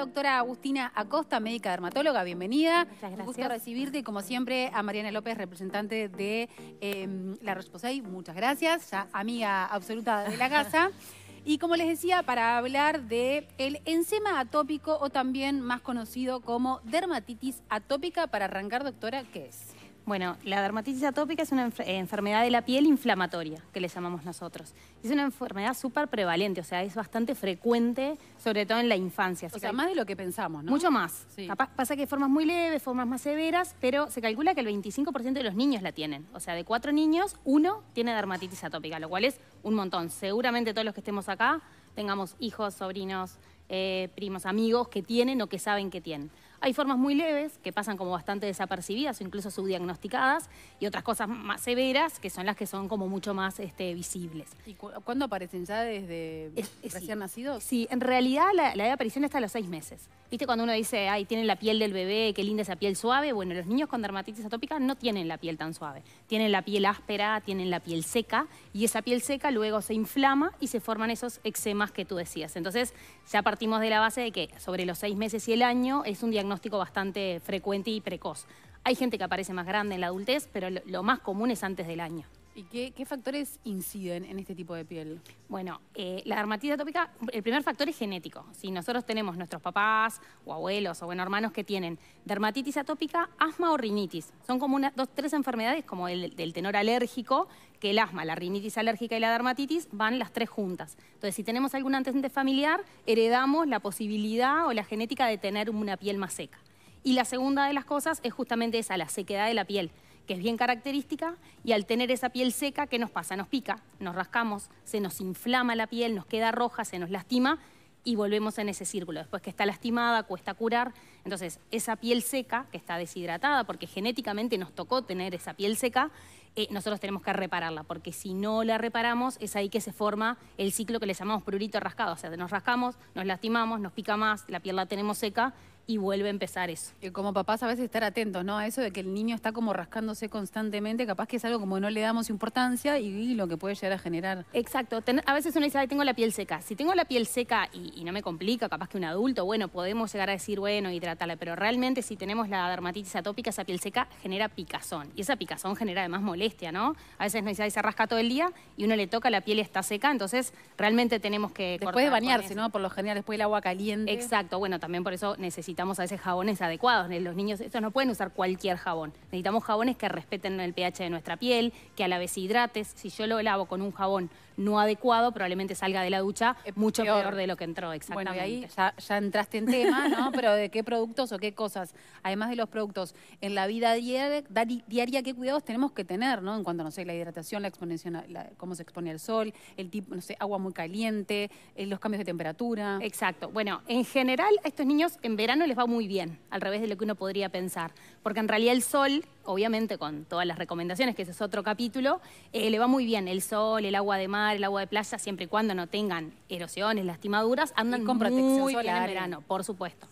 doctora Agustina Acosta, médica dermatóloga. Bienvenida. Muchas gracias. Un gusto recibirte, y como siempre, a Mariana López, representante de em, la Roche Muchas gracias, amiga absoluta de la casa. Y como les decía, para hablar de el enzema atópico o también más conocido como dermatitis atópica, para arrancar, doctora, ¿qué es? Bueno, la dermatitis atópica es una eh, enfermedad de la piel inflamatoria, que le llamamos nosotros. Es una enfermedad súper prevalente, o sea, es bastante frecuente, sobre todo en la infancia. o sea, más de lo que pensamos, ¿no? Mucho más. pasa que formas muy leves, formas más severas, pero se calcula que el 25% de los niños la tienen. O sea, de cuatro niños, uno tiene dermatitis atópica, lo cual es un montón. Seguramente todos los que estemos acá tengamos hijos, sobrinos, eh, primos, amigos que tienen o que saben que tienen. Hay formas muy leves que pasan como bastante desapercibidas o incluso subdiagnosticadas y otras cosas más severas que son las que son como mucho más este, visibles. ¿Y cuándo aparecen? ¿Ya desde que recién nacidos? Sí, en realidad la, edad de aparición está a los seis meses. ¿Viste cuando uno dice, ay, tienen la piel del bebé, qué linda esa piel suave? Bueno, los niños con dermatitis atópica no tienen la piel tan suave. Tienen la piel áspera, tienen la piel seca y esa piel seca luego se inflama y se forman esos eczemas que tú decías. Entonces, se a partimos de la base de que sobre los seis meses y el año es un diagnóstico bastante frecuente y precoz. Hay gente que aparece más grande en la adultez, pero lo más común es antes del año qué, factores inciden en este tipo de piel? Bueno, eh, la dermatitis atópica, el primer factor es genético. Si nosotros tenemos nuestros papás o abuelos o bueno, hermanos que tienen dermatitis atópica, asma o rinitis. Son como dos, tres enfermedades como el del tenor alérgico, que el asma, la rinitis alérgica y la dermatitis van las tres juntas. Entonces, si tenemos algún antecedente familiar, heredamos la posibilidad o la genética de tener una piel más seca. Y la segunda de las cosas es justamente esa, la sequedad de la piel que es bien característica, y al tener esa piel seca, ¿qué nos pasa? Nos pica, nos rascamos, se nos inflama la piel, nos queda roja, se nos lastima y volvemos en ese círculo. Después que está lastimada, cuesta curar. Entonces, esa piel seca, que está deshidratada, porque genéticamente nos tocó tener esa piel seca, eh, nosotros tenemos que repararla, porque si no la reparamos, es ahí que se forma el ciclo que le llamamos prurito rascado. O sea, nos rascamos, nos lastimamos, nos pica más, la piel la tenemos seca y vuelve a empezar eso. como papás a veces estar atentos, ¿no? A eso de que el niño está como rascándose constantemente, capaz que es algo como no le damos importancia y, lo que puede llegar a generar. Exacto. a veces uno dice, ay, tengo la piel seca. Si tengo la piel seca y, no me complica, capaz que un adulto, bueno, podemos llegar a decir, bueno, hidratarla, pero realmente si tenemos la dermatitis atópica, esa piel seca genera picazón. Y esa picazón genera además molestia, ¿no? A veces uno dice, ay, se rasca todo el día y uno le toca la piel y está seca, entonces realmente tenemos que... Después de bañarse, ¿no? Por lo general, después el agua caliente. Exacto. Bueno, también por eso necesita necesitamos a veces jabones adecuados. Los niños, estos no pueden usar cualquier jabón. Necesitamos jabones que respeten el pH de nuestra piel, que a la vez hidrates. Si yo lo lavo con un jabón no adecuado, probablemente salga de la ducha mucho peor. de lo que entró, exactamente. Bueno, ahí ya, entraste en tema, ¿no? Pero de qué productos o qué cosas, además de los productos, en la vida diaria, qué cuidados tenemos que tener, ¿no? En cuanto, no sé, la hidratación, la exposición, cómo se expone al sol, el tipo, no sé, agua muy caliente, eh, los cambios de temperatura. Exacto. Bueno, en general a estos niños en verano les va muy bien, al revés de lo que uno podría pensar, porque en realidad el sol obviamente con todas las recomendaciones, que ese es otro capítulo, eh, le va muy bien el sol, el agua de mar, el agua de playa, siempre y cuando no tengan erosiones, lastimaduras, andan con protección en eh. verano, por supuesto.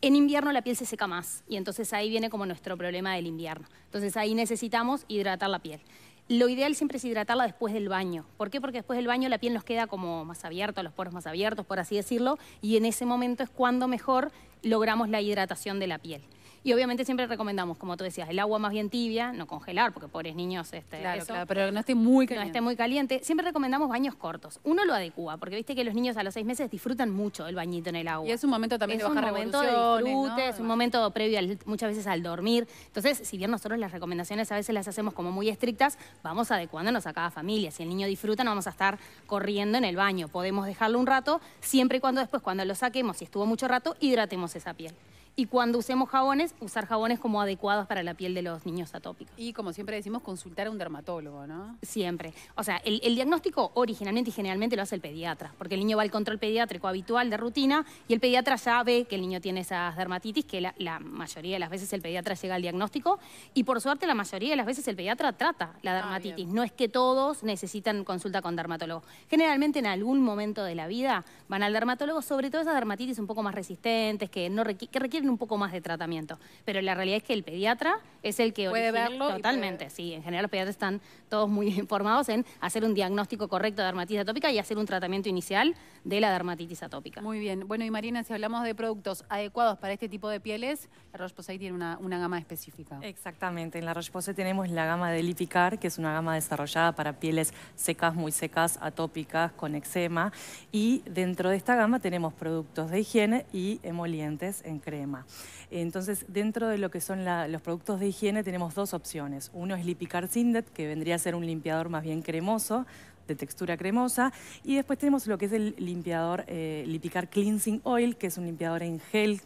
En invierno la piel se seca más y entonces ahí viene como nuestro problema del invierno. Entonces ahí necesitamos hidratar la piel. Lo ideal siempre es hidratarla después del baño. ¿Por qué? Porque después del baño la piel nos queda como más abierta, los poros más abiertos, por así decirlo, y en ese momento es cuando mejor logramos la hidratación de la piel. Y obviamente siempre recomendamos, como tú decías, el agua más bien tibia, no congelar, porque pobres niños... Este, claro, claro, pero no esté muy caliente. No esté muy caliente. Siempre recomendamos baños cortos. Uno lo adecua, porque viste que los niños a los seis meses disfrutan mucho el bañito en el agua. Y es un momento también de bajar un momento es un momento previo muchas veces al dormir. Entonces, si bien nosotros las recomendaciones a veces las hacemos como muy estrictas, vamos adecuándonos a cada familia. Si el niño disfruta, no vamos a estar corriendo en el baño. Podemos dejarlo un rato, siempre y cuando después, cuando lo saquemos, si estuvo mucho rato, hidratemos esa piel. Y cuando usemos jabones, usar jabones como adecuados para la piel de los niños atópicos. Y como siempre decimos, consultar a un dermatólogo, ¿no? Siempre. O sea, el, diagnóstico originalmente y generalmente lo hace el pediatra, porque el niño va al control pediátrico habitual de rutina y el pediatra ya ve que el niño tiene esas dermatitis, que la, mayoría de las veces el pediatra llega al diagnóstico y por suerte la mayoría de las veces el pediatra trata la ah, dermatitis. no es que todos necesitan consulta con dermatólogo. Generalmente en algún momento de la vida van al dermatólogo, sobre todo esas dermatitis un poco más resistentes, que, no que requieren un poco más de tratamiento. Pero la realidad es que el pediatra es el que puede verlo. Totalmente, sí. En general los pediatras están todos muy informados en hacer un diagnóstico correcto de dermatitis atópica y hacer un tratamiento inicial de la dermatitis atópica. Muy bien. Bueno, y Marina, si hablamos de productos adecuados para este tipo de pieles, la Roche-Posay tiene una, una, gama específica. Exactamente. En la Roche-Posay tenemos la gama de Lipicar, que es una gama desarrollada para pieles secas, muy secas, atópicas, con eczema. Y dentro de esta gama tenemos productos de higiene y emolientes en crema. Entonces, dentro de lo que son los productos de higiene tenemos dos opciones. Uno es Lipicar Sindet, que vendría a ser un limpiador más bien cremoso, de textura cremosa. Y después tenemos lo que es el limpiador eh, Lipicar Cleansing Oil, que es un limpiador en gel,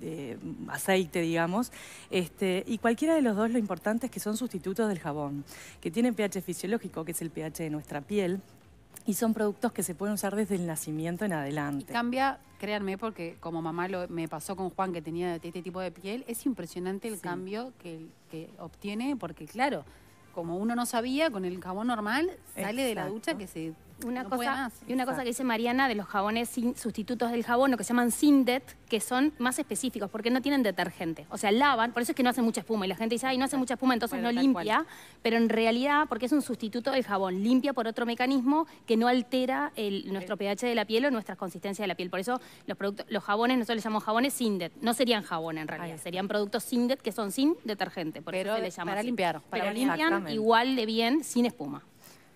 eh, aceite, digamos. Este, y cualquiera de los dos lo importante es que son sustitutos del jabón, que tienen pH fisiológico, que es el pH de nuestra piel, y son productos que se pueden usar desde el nacimiento en adelante. cambia, créanme, porque como mamá me pasó con Juan que tenía este tipo de piel, es impresionante el cambio que, que obtiene, porque claro, como uno no sabía, con el jabón normal sale de la ducha que se una cosa, y una cosa que dice Mariana de los jabones sin, sustitutos del jabón, lo que se llaman Sindet, que son más específicos porque no tienen detergente. O sea, lavan, por eso es que no hacen mucha espuma. Y la gente dice, ay, no hace mucha espuma, entonces no limpia. Pero en realidad, porque es un sustituto del jabón, limpia por otro mecanismo que no altera nuestro pH de la piel o nuestra consistencia de la piel. Por eso los, productos, los jabones, nosotros les llamamos jabones Sindet. No serían jabones en realidad, serían productos Sindet que son sin detergente. Por eso se les para limpiar. Para pero limpian igual de bien sin espuma.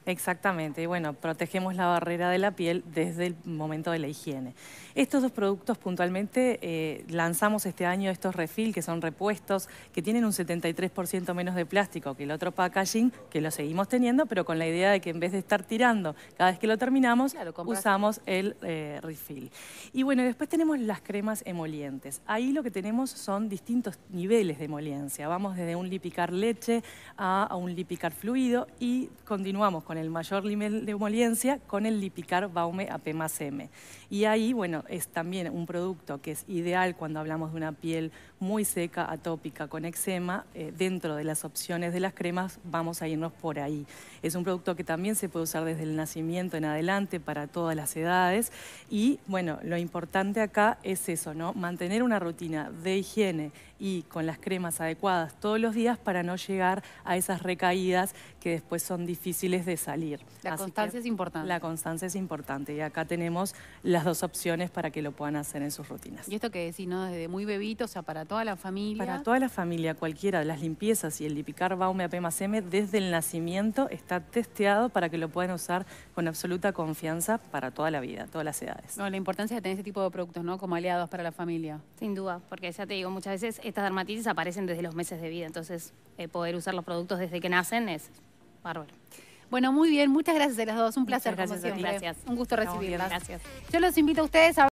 Exactamente, y bueno, protegemos la barrera de la piel desde el momento de la higiene. Estos dos productos puntualmente eh, lanzamos este año estos refill que son repuestos, que tienen un 73% menos de plástico que el otro packaging, que lo seguimos teniendo, pero con la idea de que en vez de estar tirando cada vez que lo terminamos, usamos el eh, refill. Y bueno, después tenemos las cremas emolientes. Ahí lo que tenemos son distintos niveles de emoliencia. Vamos desde un lipicar leche a, a un lipicar fluido y continuamos con con el mayor nivel de emoliencia con el Lipicar Baume AP más M. Y ahí, bueno, es también un producto que es ideal cuando hablamos de una piel muy seca, atópica, con eczema. Eh, dentro de las opciones de las cremas vamos a irnos por ahí. Es un producto que también se puede usar desde el nacimiento en adelante para todas las edades. Y bueno, lo importante acá es eso, ¿no? Mantener una rutina de higiene y con las cremas adecuadas todos los días para no llegar a esas recaídas que después son difíciles de salir. La constancia es importante. La constancia es importante y acá tenemos las dos opciones para que lo puedan hacer en sus rutinas. Y esto que decís, ¿no? Desde muy bebito, o sea, para toda la familia. Para toda la familia, cualquiera de las limpiezas y el Lipicar Baume M desde el nacimiento está testeado para que lo puedan usar con absoluta confianza para toda la vida, todas las edades. No, la importancia de tener este tipo de productos, ¿no? Como aliados para la familia. Sin duda, porque ya te digo, muchas veces estas dermatitis aparecen desde los meses de vida, entonces eh, poder usar los productos desde que nacen es Bárbaro. Bueno, muy bien, muchas gracias a las dos. Un placer, gracias, Un gusto recibirlas. gracias. Yo los invito a ustedes a